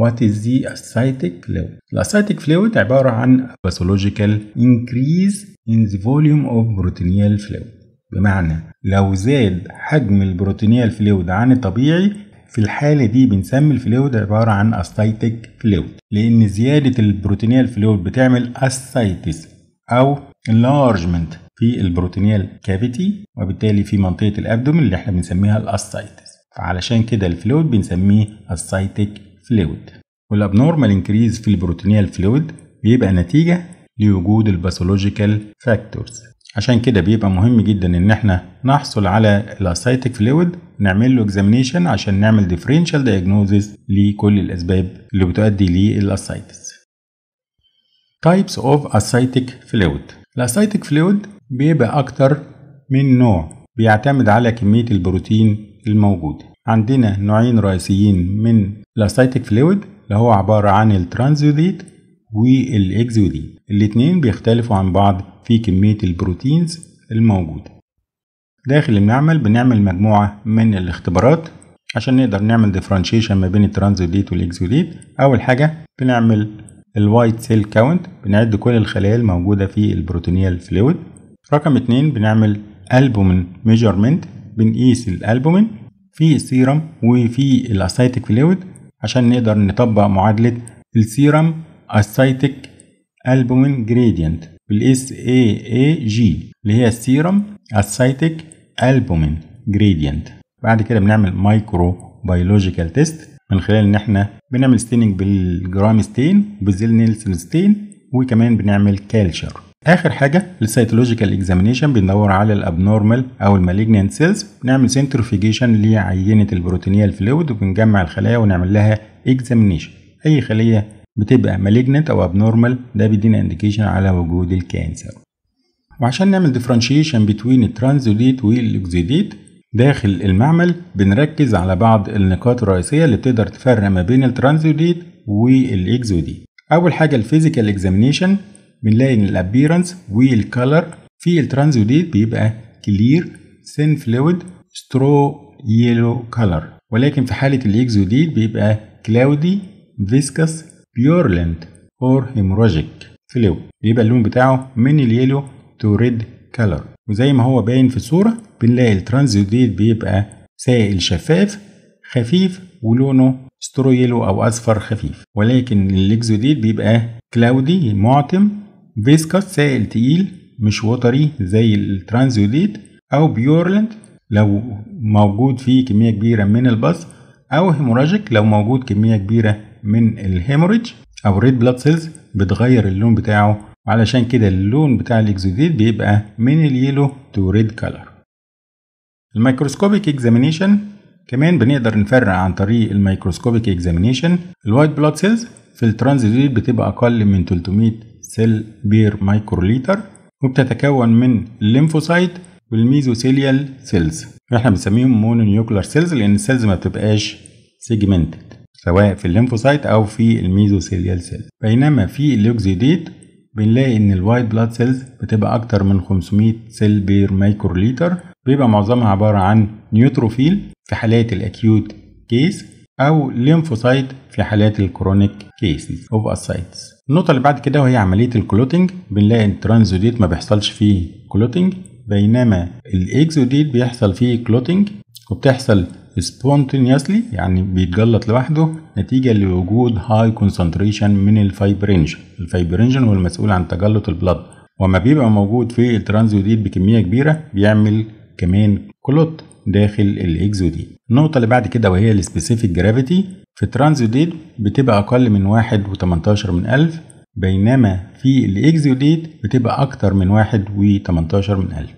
What is the acidic fluid? الأسيتيك fluid عبارة عن pathological increase in the volume of peritoneal fluid بمعنى لو زاد حجم البروتينيال فلويد عن الطبيعي في الحالة دي بنسمي الفلويد عبارة عن أسيتيك فلويد لأن زيادة البروتينيال فلويد بتعمل أسيتس أو enlargement في البروتينيال كافيتي وبالتالي في منطقة الأبدومين اللي احنا بنسميها الأسيتس فعلشان كده الفلويد بنسميه fluid. فلويد والابنورمال انكريز في البروتينية الفلويد بيبقى نتيجة لوجود الباثولوجيكال فاكتورز عشان كده بيبقى مهم جدا ان احنا نحصل على الاسايتك فلويد نعمل له اكزامينشن عشان نعمل ديفرنشال دايجنوزيس لكل الاسباب اللي بتؤدي للاسايتس تايبس اوف اسايتك فلويد الاسايتك فلويد بيبقى اكتر من نوع بيعتمد على كمية البروتين الموجودة عندنا نوعين رئيسيين من لاسايتك فلويد اللي هو عبارة عن الترانزوديت والاكزوديت الاتنين بيختلفوا عن بعض في كمية البروتينز الموجودة داخل المعمل بنعمل مجموعة من الاختبارات عشان نقدر نعمل ديفرنشيشن ما بين الترانزوديت والاكزوديت اول حاجة بنعمل الوايت سيل كاونت بنعد كل الخلايا الموجودة في البروتينيال فلويد رقم اتنين بنعمل البومين ميجرمنت بنقيس الالبومين في السيرم وفي الاسايتك فلويد عشان نقدر نطبق معادلة السيرم اسايتك البومين جريدينت بالاس اي اي جي اللي هي السيرم اسايتك البومين جريدينت بعد كده بنعمل مايكرو بيولوجيكال تيست من خلال ان احنا بنعمل ستيننج بالجرام ستين وبالزيل نيلسون ستين وكمان بنعمل كالشر اخر حاجه للسيتولوجيكال اكزامينيشن بندور على الابنورمال او المالجنانت سيلز نعمل سنترفيجيشن لعينه البروتينيه الفلويد وبنجمع الخلايا ونعمل لها اكزامينيشن اي خليه بتبقى مالجنت او ابنورمال ده بيدينا انديكيشن على وجود الكانسر وعشان نعمل ديفرنشيشن بين الترانزوديت والاكزوديت داخل المعمل بنركز على بعض النقاط الرئيسيه اللي بتقدر تفرق ما بين الترانزوديت والاكزوديت اول حاجه الفيزيكال اكزامينيشن بنلاقي ان الابيرنس والكلر في الترانزوديت بيبقى كلير ثين فلويد سترو يلو كلر ولكن في حالة الاكزوديت بيبقى كلاودي فيسكس بيورلنت اور هيموراجيك فلويد بيبقى اللون بتاعه من اليلو تو ريد كلر وزي ما هو باين في الصورة بنلاقي الترانزوديت بيبقى سائل شفاف خفيف ولونه سترو يلو او اصفر خفيف ولكن الاكزوديت بيبقى كلاودي معتم فيسكاس سائل تقيل مش وطري زي الترانزوليت أو بيورلنت لو موجود فيه كمية كبيرة من البص أو هيموراجيك لو موجود كمية كبيرة من الهيموريج أو ريد بلاد سيلز بتغير اللون بتاعه علشان كده اللون بتاع الاكزوديت بيبقى من اليلو تو ريد كلر الميكروسكوبيك اكزامينيشن كمان بنقدر نفرق عن طريق الميكروسكوبيك اكزامينيشن الوايت بلاد سيلز في الترانزيت بتبقى اقل من 300 سيل بير مايكروليتر وبتتكون من الليمفوسايت والميزوسيليال سيلز احنا بنسميهم مونونيوكلر سيلز لان السيلز ما بتبقاش سيجمنتد سواء في الليمفوسايت او في الميزوسيليال سيل بينما في الليوكزيديت بنلاقي ان الوايت بلاد سيلز بتبقى اكتر من 500 سيل بير مايكروليتر بيبقى معظمها عباره عن نيوتروفيل في حالات الاكيوت كيس أو ليمفوسايت في حالات الكرونيك كيسز أوف أسايتس النقطة اللي بعد كده وهي عملية الكلوتنج بنلاقي الترانزوديت ما بيحصلش فيه كلوتنج بينما الاكزوديت بيحصل فيه كلوتنج وبتحصل سبونتينيوسلي يعني بيتجلط لوحده نتيجة لوجود هاي كونسنتريشن من الفايبرينجن الفايبرينجن هو المسؤول عن تجلط البلد وما بيبقى موجود في الترانزوديت بكمية كبيرة بيعمل كمان كلوت داخل الاكزوديت النقطة اللي بعد كده وهي السبيسيفيك جرافيتي في الترانزوديت بتبقى أقل من واحد وتمنتاشر من ألف بينما في الاكزوديت بتبقى أكتر من واحد وتمنتاشر من ألف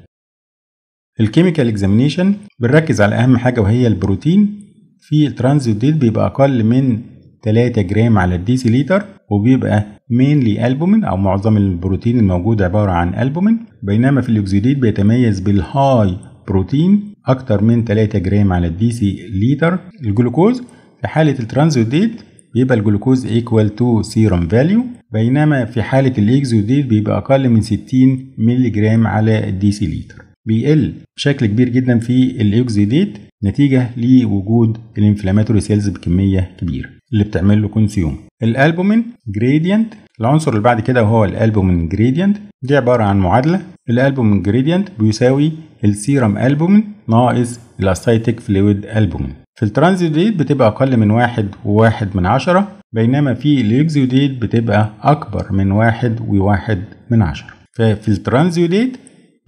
الكيميكال اكزامينيشن بنركز على أهم حاجة وهي البروتين في الترانزوديت بيبقى أقل من 3 جرام على ليتر وبيبقى مينلي البومين او معظم البروتين الموجود عباره عن البومين بينما في الاكسيديت بيتميز بالهاي بروتين أكتر من 3 جرام على الدي سي لتر الجلوكوز في حالة الترانزوديت بيبقى الجلوكوز ايكوال تو سيروم فاليو بينما في حالة الاكزوديت بيبقى أقل من 60 مللي جرام على الدي سي لتر بيقل بشكل كبير جدا في الاكزوديت نتيجة لوجود الانفلاماتوري سيلز بكمية كبيرة اللي بتعمل له كونسيوم الالبومين جريدينت العنصر اللي بعد كده وهو الالبومين جريدينت دي عبارة عن معادلة الالبومين جريدينت بيساوي السيرم البومين ناقص الاستيتيك فلويد البومين في الترانزيوديت بتبقى أقل من واحد وواحد من عشرة بينما في الإكزيوديت بتبقى أكبر من واحد وواحد من عشرة ففي الترانزيوديت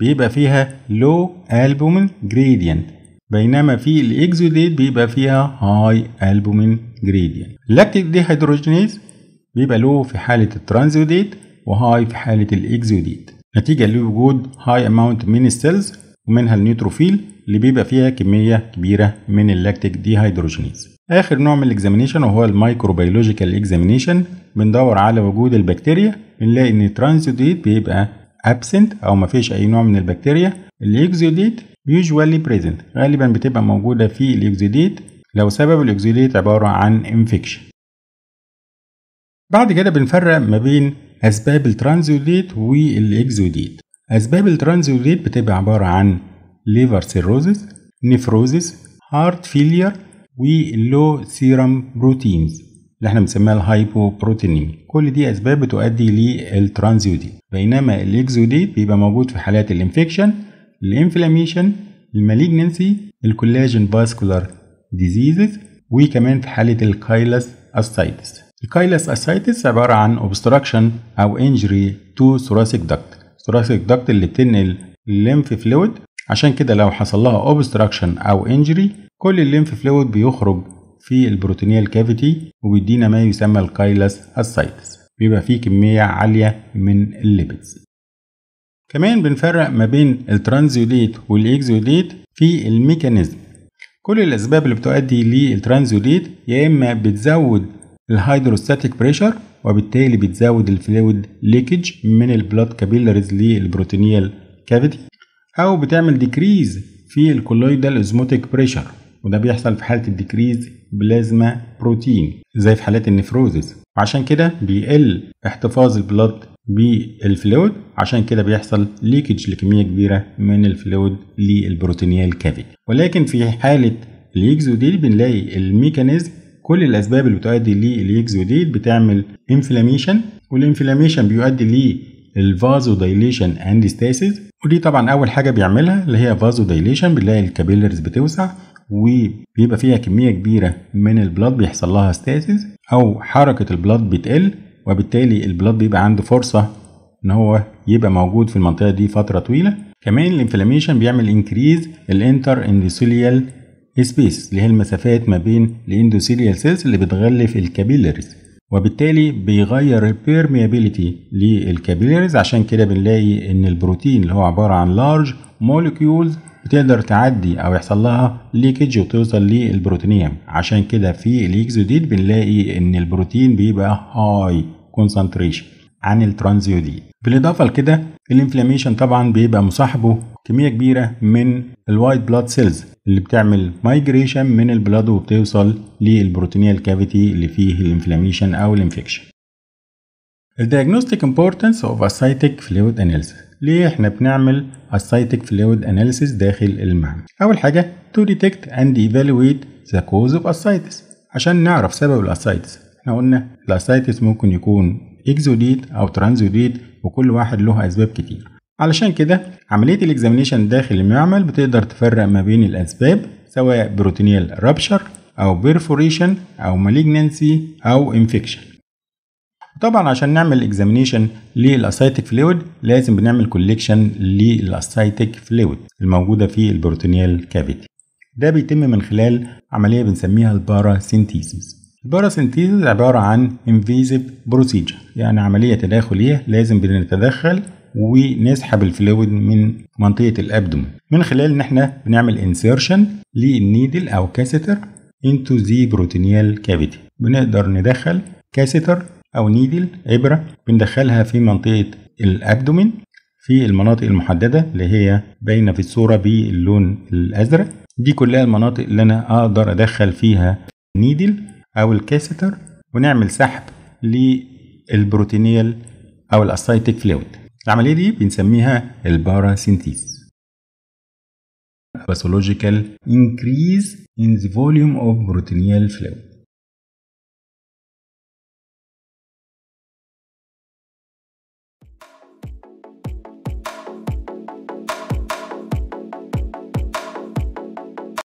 بيبقى فيها لو البومين جريدينت بينما في الإكزيوديت بيبقى فيها هاي البومين جريدينت اللاكتيك دي هيدروجينيز بيبقى لو في حالة الترانزوديت وهاي في حالة الإكزوديت نتيجة لوجود هاي أماونت من السيلز ومنها النيوتروفيل اللي بيبقى فيها كمية كبيرة من اللاكتيك دي هيدروجينيز آخر نوع من الإكزامينيشن وهو المايكروبيولوجيكال إكزامينيشن بندور على وجود البكتيريا بنلاقي إن الترانزوديت بيبقى absent أو مفيش أي نوع من البكتيريا الإكزوديت usually present غالبا بتبقى موجودة في الإكزوديت لو سبب الإكزوديت عبارة عن infection بعد كده بنفرق ما بين أسباب الترانزوديت والإكزوديت أسباب الترانزوديت بتبقى عبارة عن ليفر سيروزيس نيفروزيس هارت فيلير ولو سيرم بروتينز اللي احنا بنسميها الهايبوبروتينيمي كل دي اسباب بتؤدي للترانزوديت بينما الاكزوديت بيبقى موجود في حالات الانفكشن الانفلاميشن الماليجنسي الكولاجين فاسكولار ديزيزز وكمان في حاله الكايلس استايتس الكايلس اسايتس عبارة عن obstruction أو injury to thoracic duct thoracic duct اللي بتنقل الليمف فلويد عشان كده لو حصل لها obstruction أو injury كل الليمف فلويد بيخرج في البروتينيال كافيتي وبيدينا ما يسمى الكايلس اسايتس بيبقى فيه كمية عالية من الليبيدز كمان بنفرق ما بين الترانزيوديت والاكزيوديت في الميكانيزم كل الأسباب اللي بتؤدي للترانزيوديت يا إما بتزود الهيدروستاتيك بريشر وبالتالي بتزود الفلويد ليكج من البلاد كابيلاريز للبروتينيال كافيتي او بتعمل ديكريز في الكولويدال اوزموتيك بريشر وده بيحصل في حاله الديكريز بلازما بروتين زي في حالات النفروزز وعشان كده بيقل احتفاظ البلاد بالفلويد عشان كده بيحصل ليكج لكميه كبيره من الفلويد للبروتينيال كافيتي ولكن في حاله الاكزوديل بنلاقي الميكانيزم كل الاسباب اللي بتؤدي لليكزوديت بتعمل انفلاميشن والانفلاميشن بيؤدي للفازو دايليشن اند ستاسيس ودي طبعا اول حاجه بيعملها اللي هي فازو دايليشن بنلاقي الكابيلرز بتوسع وبيبقى فيها كميه كبيره من البلاد بيحصل لها ستاسيس او حركه البلاد بتقل وبالتالي البلاد بيبقى عنده فرصه ان هو يبقى موجود في المنطقه دي فتره طويله كمان الانفلاميشن بيعمل انكريز الانتر اندسوليال سبيس اللي هي المسافات ما بين الاندوثيليال سيلز اللي بتغلف الكابيلاريز وبالتالي بيغير البيرميابيليتي للكابيلاريز عشان كده بنلاقي ان البروتين اللي هو عباره عن لارج مولكيولز بتقدر تعدي او يحصل لها ليكج وتوصل للبروتينيوم عشان كده في الاكزوديد بنلاقي ان البروتين بيبقى هاي كونسنتريشن عن الترانزيودين بالاضافه لكده الانفلاميشن طبعا بيبقى مصاحبه كميه كبيره من الوايت بلاد سيلز اللي بتعمل مايجريشن من البلاد وبتوصل للبروتينيال الكافيتي اللي فيه الانفلاميشن او الانفكشن الدياجنوستيك امبورتنس اوف اسايتيك فلويد اناليسيس ليه احنا بنعمل اسايتيك فلويد اناليسيس داخل المعمل اول حاجه تو ديتكت اند ايفالويت ذا كوز اوف اسايتيس عشان نعرف سبب الاسايتيس احنا قلنا الاسايتيس ممكن يكون اكزوديت او ترانزوديت وكل واحد له اسباب كتير علشان كده عملية الاكزامينيشن داخل المعمل بتقدر تفرق ما بين الاسباب سواء بروتينيال رابشر او بيرفوريشن او مالجنسي او انفكشن طبعا عشان نعمل اكزامينيشن للاسايتك فلويد لازم بنعمل كوليكشن للاسايتك فلويد الموجوده في البروتينيال كافيتي ده بيتم من خلال عمليه بنسميها الباراسينتيسيس الباراسينتيز عبارة عن انفيزيف بروسيجر يعني عملية تداخلية لازم بنتدخل ونسحب الفلويد من منطقة الأبدومين من خلال إن إحنا بنعمل انسيرشن للنيدل أو كاسيتر into the بروتينيال كافيتي بنقدر ندخل كاسيتر أو نيدل إبرة بندخلها في منطقة الأبدومين في المناطق المحددة اللي هي باينة في الصورة باللون الأزرق دي كلها المناطق اللي أنا أقدر أدخل فيها نيدل او الكاسيتر ونعمل سحب للبروتينيال او الاسايتيك فلويد العمليه دي بنسميها الباراسينثيز باثولوجيكال increase in the volume of peritoneal fluid